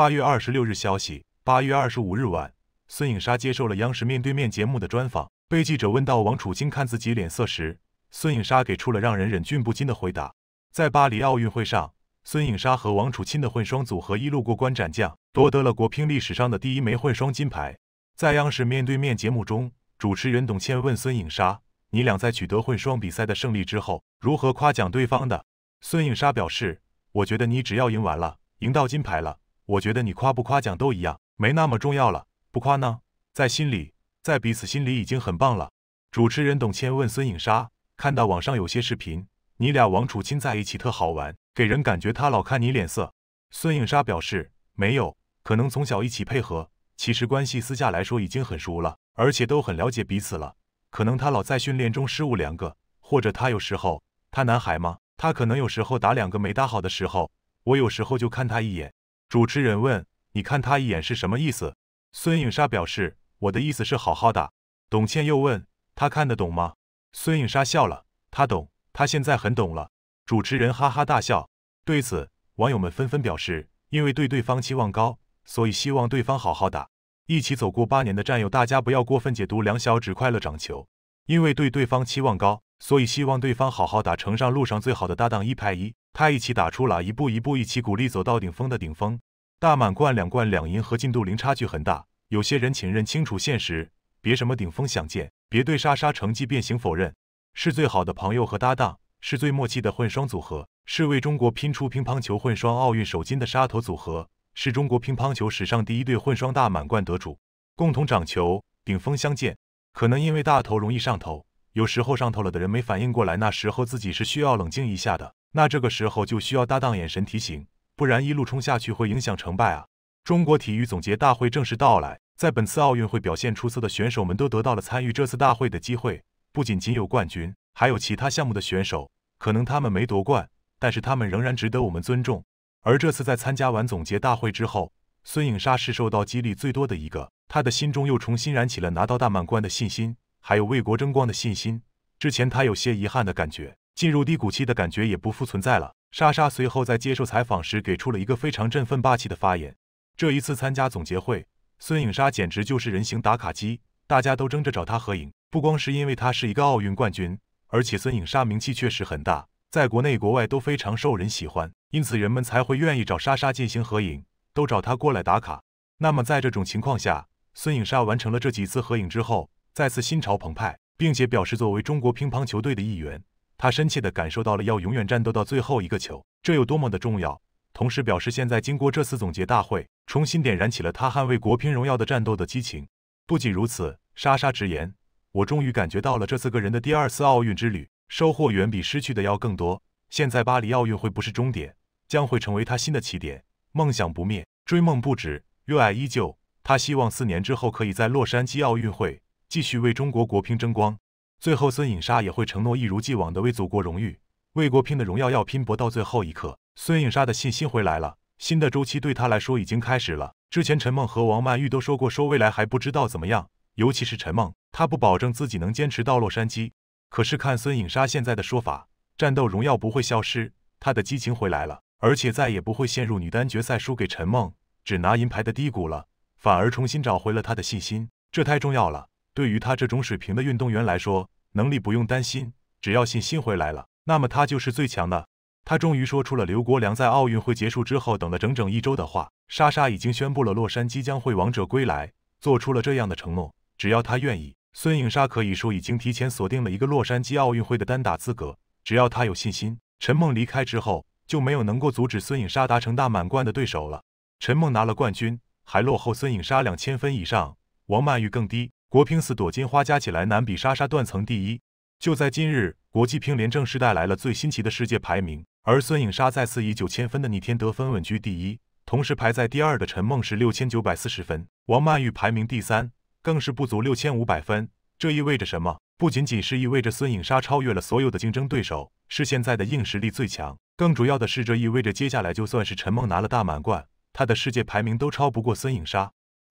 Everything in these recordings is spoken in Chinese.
八月二十六日消息，八月二十五日晚，孙颖莎接受了央视面对面节目的专访。被记者问到王楚钦看自己脸色时，孙颖莎给出了让人忍俊不禁的回答。在巴黎奥运会上，孙颖莎和王楚钦的混双组合一路过关斩将，夺得了国乒历史上的第一枚混双金牌。在央视面对面节目中，主持人董倩问孙颖莎：“你俩在取得混双比赛的胜利之后，如何夸奖对方的？”孙颖莎表示：“我觉得你只要赢完了，赢到金牌了。”我觉得你夸不夸奖都一样，没那么重要了。不夸呢，在心里，在彼此心里已经很棒了。主持人董倩问孙颖莎：“看到网上有些视频，你俩王楚钦在一起特好玩，给人感觉他老看你脸色。”孙颖莎表示：“没有，可能从小一起配合，其实关系私下来说已经很熟了，而且都很了解彼此了。可能他老在训练中失误两个，或者他有时候他男孩吗？他可能有时候打两个没打好的时候，我有时候就看他一眼。”主持人问：“你看他一眼是什么意思？”孙颖莎表示：“我的意思是好好打。”董倩又问：“他看得懂吗？”孙颖莎笑了：“他懂，他现在很懂了。”主持人哈哈大笑。对此，网友们纷纷表示：“因为对对方期望高，所以希望对方好好打。一起走过八年的战友，大家不要过分解读‘两小指快乐掌球’。因为对对方期望高，所以希望对方好好打。乘上路上最好的搭档一拍一。”他一起打出了一步一步一起鼓励走到顶峰的顶峰，大满贯两冠两银和进度零差距很大。有些人请认清楚现实，别什么顶峰相见，别对莎莎成绩变形否认。是最好的朋友和搭档，是最默契的混双组合，是为中国拼出乒乓球混双奥运首金的沙头组合，是中国乒乓球史上第一对混双大满贯得主。共同掌球顶峰相见，可能因为大头容易上头，有时候上头了的人没反应过来，那时候自己是需要冷静一下的。那这个时候就需要搭档眼神提醒，不然一路冲下去会影响成败啊！中国体育总结大会正式到来，在本次奥运会表现出色的选手们都得到了参与这次大会的机会，不仅仅有冠军，还有其他项目的选手。可能他们没夺冠，但是他们仍然值得我们尊重。而这次在参加完总结大会之后，孙颖莎是受到激励最多的一个，她的心中又重新燃起了拿到大满贯的信心，还有为国争光的信心。之前他有些遗憾的感觉。进入低谷期的感觉也不复存在了。莎莎随后在接受采访时给出了一个非常振奋、霸气的发言。这一次参加总结会，孙颖莎简直就是人形打卡机，大家都争着找她合影。不光是因为她是一个奥运冠军，而且孙颖莎名气确实很大，在国内国外都非常受人喜欢，因此人们才会愿意找莎莎进行合影，都找她过来打卡。那么在这种情况下，孙颖莎完成了这几次合影之后，再次心潮澎湃，并且表示作为中国乒乓球队的一员。他深切地感受到了要永远战斗到最后一个球，这有多么的重要。同时表示，现在经过这次总结大会，重新点燃起了他捍卫国乒荣耀的战斗的激情。不仅如此，莎莎直言：“我终于感觉到了这四个人的第二次奥运之旅，收获远比失去的要更多。现在巴黎奥运会不是终点，将会成为他新的起点。梦想不灭，追梦不止，热爱依旧。他希望四年之后可以在洛杉矶奥运会继续为中国国乒争光。”最后，孙颖莎也会承诺一如既往的为祖国荣誉、为国拼的荣耀要拼搏到最后一刻。孙颖莎的信心回来了，新的周期对她来说已经开始了。之前陈梦和王曼玉都说过，说未来还不知道怎么样，尤其是陈梦，她不保证自己能坚持到洛杉矶。可是看孙颖莎现在的说法，战斗荣耀不会消失，她的激情回来了，而且再也不会陷入女单决赛输给陈梦，只拿银牌的低谷了，反而重新找回了她的信心，这太重要了。对于他这种水平的运动员来说，能力不用担心，只要信心回来了，那么他就是最强的。他终于说出了刘国梁在奥运会结束之后等了整整一周的话：莎莎已经宣布了洛杉矶将会王者归来，做出了这样的承诺。只要他愿意，孙颖莎可以说已经提前锁定了一个洛杉矶奥运会的单打资格。只要他有信心，陈梦离开之后就没有能够阻止孙颖莎达成大满贯的对手了。陈梦拿了冠军，还落后孙颖莎两千分以上，王曼玉更低。国乒四朵金花加起来难比莎莎断层第一。就在今日，国际乒联正式带来了最新奇的世界排名，而孙颖莎再次以九千分的逆天得分稳居第一，同时排在第二的陈梦是六千九百四十分，王曼玉排名第三，更是不足六千五百分。这意味着什么？不仅仅是意味着孙颖莎超越了所有的竞争对手，是现在的硬实力最强，更主要的是这意味着接下来就算是陈梦拿了大满贯，她的世界排名都超不过孙颖莎。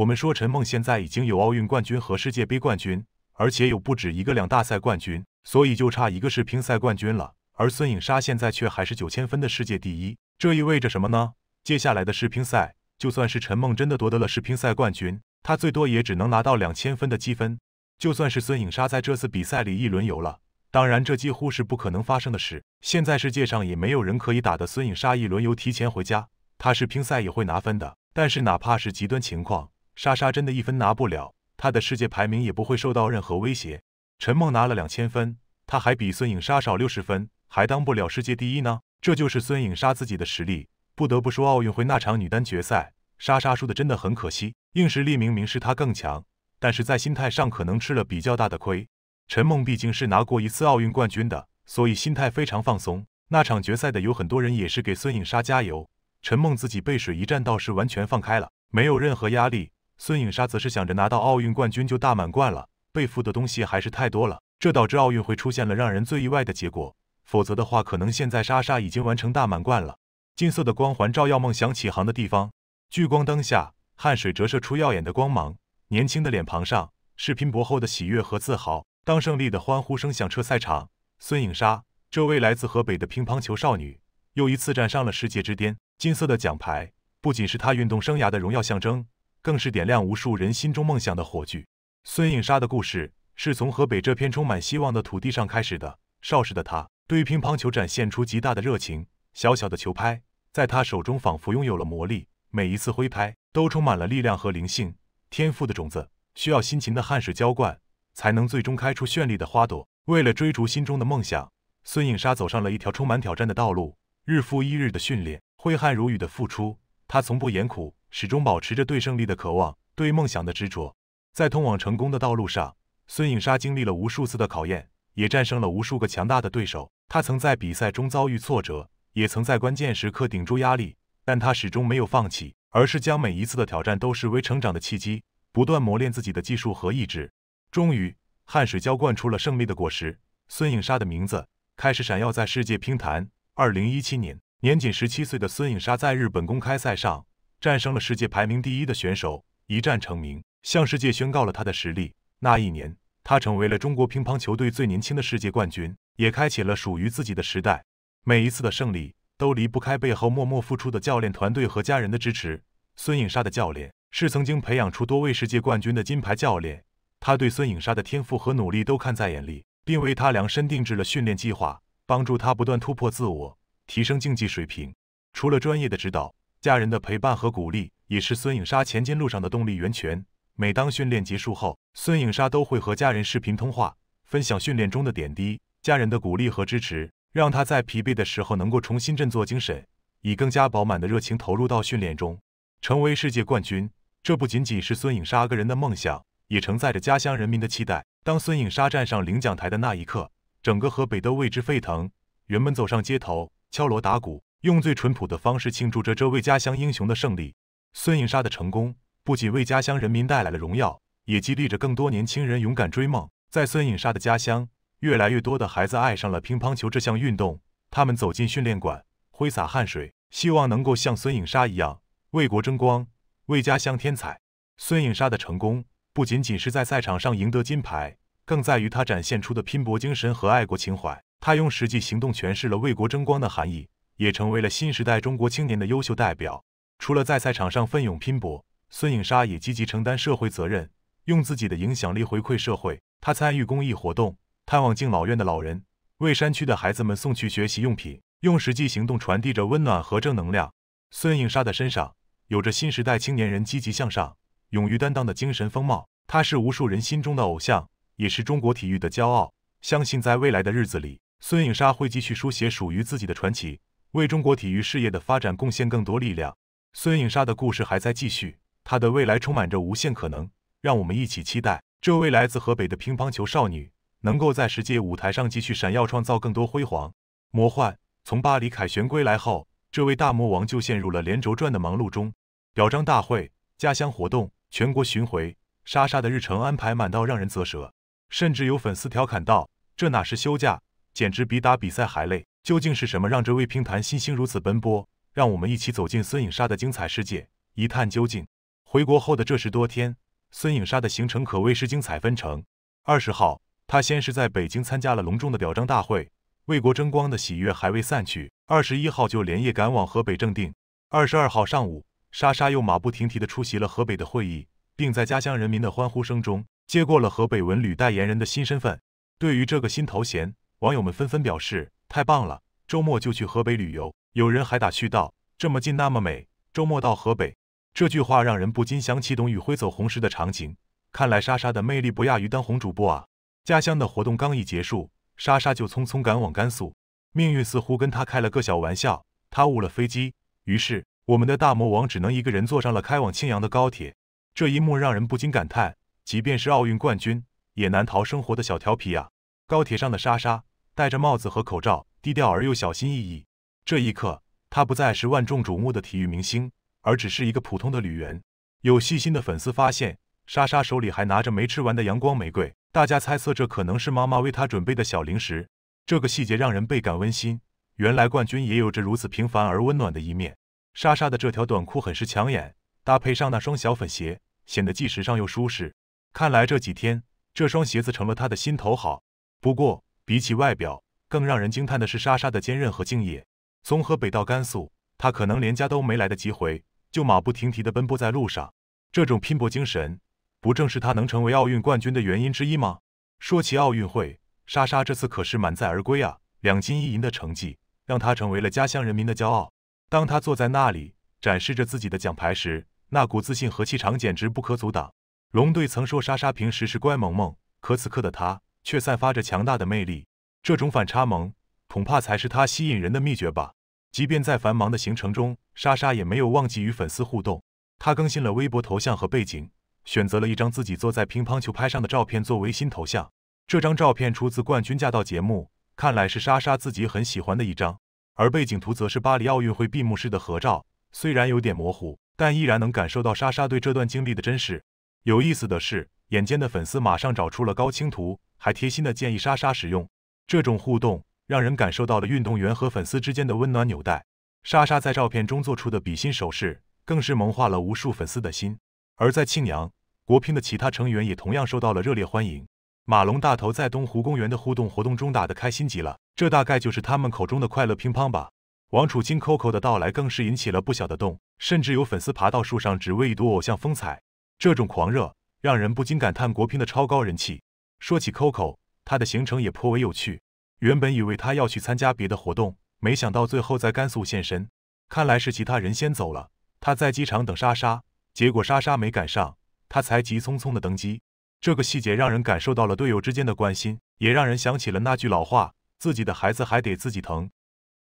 我们说，陈梦现在已经有奥运冠军和世界杯冠军，而且有不止一个两大赛冠军，所以就差一个是乒赛冠军了。而孙颖莎现在却还是九千分的世界第一，这意味着什么呢？接下来的世乒赛，就算是陈梦真的夺得了世乒赛冠军，她最多也只能拿到两千分的积分。就算是孙颖莎在这次比赛里一轮游了，当然这几乎是不可能发生的事。现在世界上也没有人可以打得孙颖莎一轮游提前回家。她是乒赛也会拿分的，但是哪怕是极端情况。莎莎真的一分拿不了，她的世界排名也不会受到任何威胁。陈梦拿了两千分，她还比孙颖莎少六十分，还当不了世界第一呢。这就是孙颖莎自己的实力。不得不说，奥运会那场女单决赛，莎莎输的真的很可惜。硬实力明明是她更强，但是在心态上可能吃了比较大的亏。陈梦毕竟是拿过一次奥运冠军的，所以心态非常放松。那场决赛的有很多人也是给孙颖莎加油。陈梦自己背水一战，倒是完全放开了，没有任何压力。孙颖莎则是想着拿到奥运冠军就大满贯了，背负的东西还是太多了，这导致奥运会出现了让人最意外的结果。否则的话，可能现在莎莎已经完成大满贯了。金色的光环照耀梦想起航的地方，聚光灯下，汗水折射出耀眼的光芒，年轻的脸庞上是拼搏后的喜悦和自豪。当胜利的欢呼声响彻赛场，孙颖莎这位来自河北的乒乓球少女又一次站上了世界之巅。金色的奖牌不仅是她运动生涯的荣耀象征。更是点亮无数人心中梦想的火炬。孙颖莎的故事是从河北这片充满希望的土地上开始的。少时的她，对乒乓球展现出极大的热情。小小的球拍，在她手中仿佛拥有了魔力，每一次挥拍都充满了力量和灵性。天赋的种子需要辛勤的汗水浇灌，才能最终开出绚丽的花朵。为了追逐心中的梦想，孙颖莎走上了一条充满挑战的道路。日复一日的训练，挥汗如雨的付出，她从不言苦。始终保持着对胜利的渴望，对梦想的执着，在通往成功的道路上，孙颖莎经历了无数次的考验，也战胜了无数个强大的对手。她曾在比赛中遭遇挫折，也曾在关键时刻顶住压力，但她始终没有放弃，而是将每一次的挑战都视为成长的契机，不断磨练自己的技术和意志。终于，汗水浇灌出了胜利的果实，孙颖莎的名字开始闪耀在世界乒坛。二零一七年，年仅十七岁的孙颖莎在日本公开赛上。战胜了世界排名第一的选手，一战成名，向世界宣告了他的实力。那一年，他成为了中国乒乓球队最年轻的世界冠军，也开启了属于自己的时代。每一次的胜利都离不开背后默默付出的教练团队和家人的支持。孙颖莎的教练是曾经培养出多位世界冠军的金牌教练，他对孙颖莎的天赋和努力都看在眼里，并为他量身定制了训练计划，帮助他不断突破自我，提升竞技水平。除了专业的指导，家人的陪伴和鼓励也是孙颖莎前进路上的动力源泉。每当训练结束后，孙颖莎都会和家人视频通话，分享训练中的点滴。家人的鼓励和支持，让她在疲惫的时候能够重新振作精神，以更加饱满的热情投入到训练中，成为世界冠军。这不仅仅是孙颖莎个人的梦想，也承载着家乡人民的期待。当孙颖莎站上领奖台的那一刻，整个河北都为之沸腾，人们走上街头，敲锣打鼓。用最淳朴的方式庆祝着这位家乡英雄的胜利。孙颖莎的成功不仅为家乡人民带来了荣耀，也激励着更多年轻人勇敢追梦。在孙颖莎的家乡，越来越多的孩子爱上了乒乓球这项运动，他们走进训练馆，挥洒汗水，希望能够像孙颖莎一样为国争光、为家乡添彩。孙颖莎的成功不仅仅是在赛场上赢得金牌，更在于她展现出的拼搏精神和爱国情怀。她用实际行动诠释了为国争光的含义。也成为了新时代中国青年的优秀代表。除了在赛场上奋勇拼搏，孙颖莎也积极承担社会责任，用自己的影响力回馈社会。她参与公益活动，探望敬老院的老人，为山区的孩子们送去学习用品，用实际行动传递着温暖和正能量。孙颖莎的身上有着新时代青年人积极向上、勇于担当的精神风貌。她是无数人心中的偶像，也是中国体育的骄傲。相信在未来的日子里，孙颖莎会继续书写属于自己的传奇。为中国体育事业的发展贡献更多力量。孙颖莎的故事还在继续，她的未来充满着无限可能，让我们一起期待这位来自河北的乒乓球少女能够在世界舞台上继续闪耀，创造更多辉煌。魔幻，从巴黎凯旋归来后，这位大魔王就陷入了连轴转的忙碌中：表彰大会、家乡活动、全国巡回，莎莎的日程安排满到让人啧舌。甚至有粉丝调侃道：“这哪是休假，简直比打比赛还累。”究竟是什么让这位乒坛新星如此奔波？让我们一起走进孙颖莎的精彩世界，一探究竟。回国后的这十多天，孙颖莎的行程可谓是精彩纷呈。二十号，她先是在北京参加了隆重的表彰大会，为国争光的喜悦还未散去。二十一号，就连夜赶往河北正定。二十二号上午，莎莎又马不停蹄地出席了河北的会议，并在家乡人民的欢呼声中接过了河北文旅代言人的新身份。对于这个新头衔，网友们纷纷表示。太棒了，周末就去河北旅游。有人还打趣道：“这么近，那么美，周末到河北。”这句话让人不禁想起董宇辉走红时的场景。看来莎莎的魅力不亚于当红主播啊！家乡的活动刚一结束，莎莎就匆匆赶往甘肃。命运似乎跟他开了个小玩笑，他误了飞机，于是我们的大魔王只能一个人坐上了开往庆阳的高铁。这一幕让人不禁感叹：即便是奥运冠军，也难逃生活的小调皮啊！高铁上的莎莎。戴着帽子和口罩，低调而又小心翼翼。这一刻，他不再是万众瞩目的体育明星，而只是一个普通的旅员。有细心的粉丝发现，莎莎手里还拿着没吃完的阳光玫瑰，大家猜测这可能是妈妈为她准备的小零食。这个细节让人倍感温馨，原来冠军也有着如此平凡而温暖的一面。莎莎的这条短裤很是抢眼，搭配上那双小粉鞋，显得既时尚又舒适。看来这几天，这双鞋子成了她的心头好。不过，比起外表，更让人惊叹的是莎莎的坚韧和敬业。从河北到甘肃，她可能连家都没来得及回，就马不停蹄地奔波在路上。这种拼搏精神，不正是她能成为奥运冠军的原因之一吗？说起奥运会，莎莎这次可是满载而归啊！两金一银的成绩，让她成为了家乡人民的骄傲。当她坐在那里展示着自己的奖牌时，那股自信和气场简直不可阻挡。龙队曾说，莎莎平时是乖萌萌，可此刻的她。却散发着强大的魅力，这种反差萌恐怕才是她吸引人的秘诀吧。即便在繁忙的行程中，莎莎也没有忘记与粉丝互动。她更新了微博头像和背景，选择了一张自己坐在乒乓球拍上的照片作为新头像。这张照片出自《冠军驾到》节目，看来是莎莎自己很喜欢的一张。而背景图则是巴黎奥运会闭幕式的合照，虽然有点模糊，但依然能感受到莎莎对这段经历的真实。有意思的是。眼尖的粉丝马上找出了高清图，还贴心的建议莎莎使用。这种互动让人感受到了运动员和粉丝之间的温暖纽带。莎莎在照片中做出的比心手势，更是萌化了无数粉丝的心。而在庆阳，国乒的其他成员也同样受到了热烈欢迎。马龙、大头在东湖公园的互动活动中打得开心极了，这大概就是他们口中的快乐乒乓吧。王楚钦、Coco 的到来更是引起了不小的动，甚至有粉丝爬到树上只为一睹偶像风采。这种狂热。让人不禁感叹国乒的超高人气。说起 Coco，他的行程也颇为有趣。原本以为他要去参加别的活动，没想到最后在甘肃现身。看来是其他人先走了，他在机场等莎莎，结果莎莎没赶上，他才急匆匆的登机。这个细节让人感受到了队友之间的关心，也让人想起了那句老话：“自己的孩子还得自己疼。”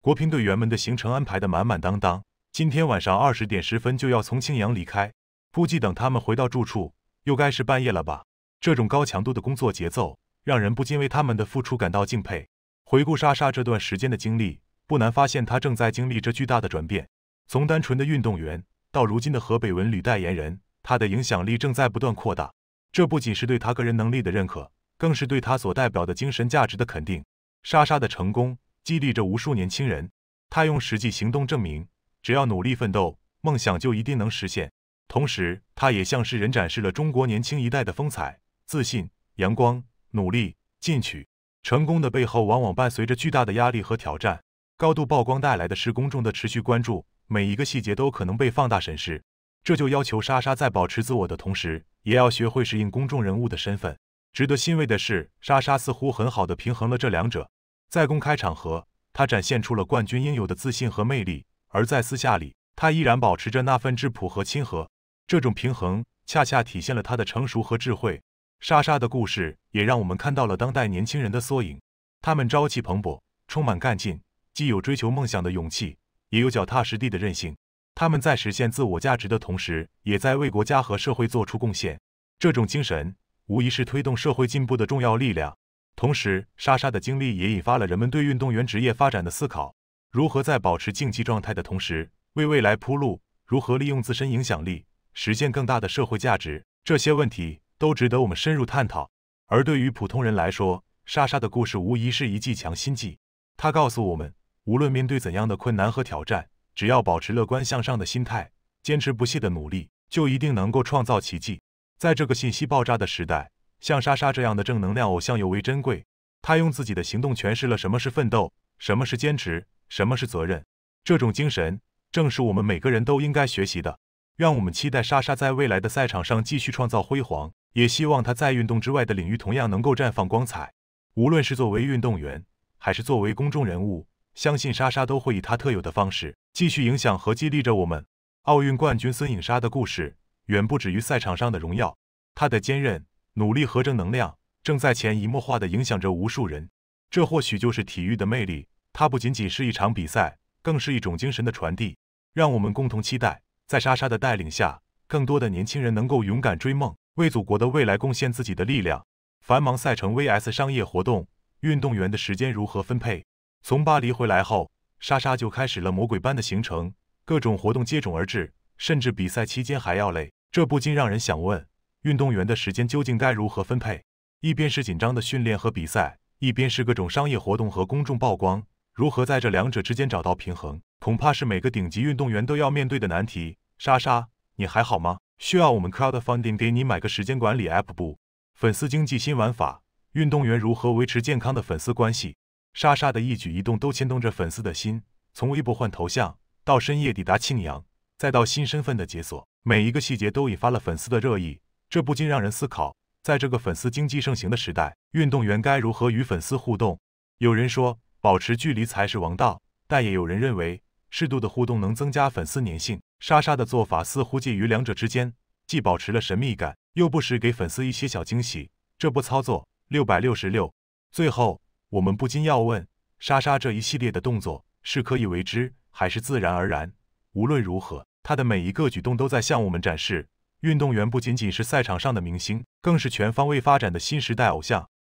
国乒队员们的行程安排的满满当当，今天晚上二十点十分就要从青阳离开，估计等他们回到住处。又该是半夜了吧？这种高强度的工作节奏，让人不禁为他们的付出感到敬佩。回顾莎莎这段时间的经历，不难发现，她正在经历着巨大的转变：从单纯的运动员，到如今的河北文旅代言人，她的影响力正在不断扩大。这不仅是对她个人能力的认可，更是对她所代表的精神价值的肯定。莎莎的成功激励着无数年轻人，她用实际行动证明，只要努力奋斗，梦想就一定能实现。同时，他也向世人展示了中国年轻一代的风采、自信、阳光、努力、进取。成功的背后往往伴随着巨大的压力和挑战。高度曝光带来的，是公众的持续关注，每一个细节都可能被放大审视。这就要求莎莎在保持自我的同时，也要学会适应公众人物的身份。值得欣慰的是，莎莎似乎很好地平衡了这两者。在公开场合，她展现出了冠军应有的自信和魅力；而在私下里，她依然保持着那份质朴和亲和。这种平衡恰恰体现了他的成熟和智慧。莎莎的故事也让我们看到了当代年轻人的缩影，他们朝气蓬勃，充满干劲，既有追求梦想的勇气，也有脚踏实地的韧性。他们在实现自我价值的同时，也在为国家和社会做出贡献。这种精神无疑是推动社会进步的重要力量。同时，莎莎的经历也引发了人们对运动员职业发展的思考：如何在保持竞技状态的同时为未来铺路？如何利用自身影响力？实现更大的社会价值，这些问题都值得我们深入探讨。而对于普通人来说，莎莎的故事无疑是一剂强心剂。她告诉我们，无论面对怎样的困难和挑战，只要保持乐观向上的心态，坚持不懈的努力，就一定能够创造奇迹。在这个信息爆炸的时代，像莎莎这样的正能量偶像尤为珍贵。她用自己的行动诠释了什么是奋斗，什么是坚持，什么是责任。这种精神正是我们每个人都应该学习的。让我们期待莎莎在未来的赛场上继续创造辉煌，也希望她在运动之外的领域同样能够绽放光彩。无论是作为运动员，还是作为公众人物，相信莎莎都会以她特有的方式继续影响和激励着我们。奥运冠军孙颖莎的故事远不止于赛场上的荣耀，她的坚韧、努力和正能量正在潜移默化地影响着无数人。这或许就是体育的魅力，它不仅仅是一场比赛，更是一种精神的传递。让我们共同期待。在莎莎的带领下，更多的年轻人能够勇敢追梦，为祖国的未来贡献自己的力量。繁忙赛程 vs 商业活动，运动员的时间如何分配？从巴黎回来后，莎莎就开始了魔鬼般的行程，各种活动接踵而至，甚至比赛期间还要累。这不禁让人想问：运动员的时间究竟该如何分配？一边是紧张的训练和比赛，一边是各种商业活动和公众曝光。如何在这两者之间找到平衡，恐怕是每个顶级运动员都要面对的难题。莎莎，你还好吗？需要我们 crowdfunding 给你买个时间管理 app 不？粉丝经济新玩法，运动员如何维持健康的粉丝关系？莎莎的一举一动都牵动着粉丝的心，从微博换头像到深夜抵达庆阳，再到新身份的解锁，每一个细节都引发了粉丝的热议。这不禁让人思考，在这个粉丝经济盛行的时代，运动员该如何与粉丝互动？有人说。保持距离才是王道，但也有人认为适度的互动能增加粉丝粘性。莎莎的做法似乎介于两者之间，既保持了神秘感，又不时给粉丝一些小惊喜。这波操作，六百六十六。最后，我们不禁要问：莎莎这一系列的动作是可以为之，还是自然而然？无论如何，她的每一个举动都在向我们展示，运动员不仅仅是赛场上的明星，更是全方位发展的新时代偶像。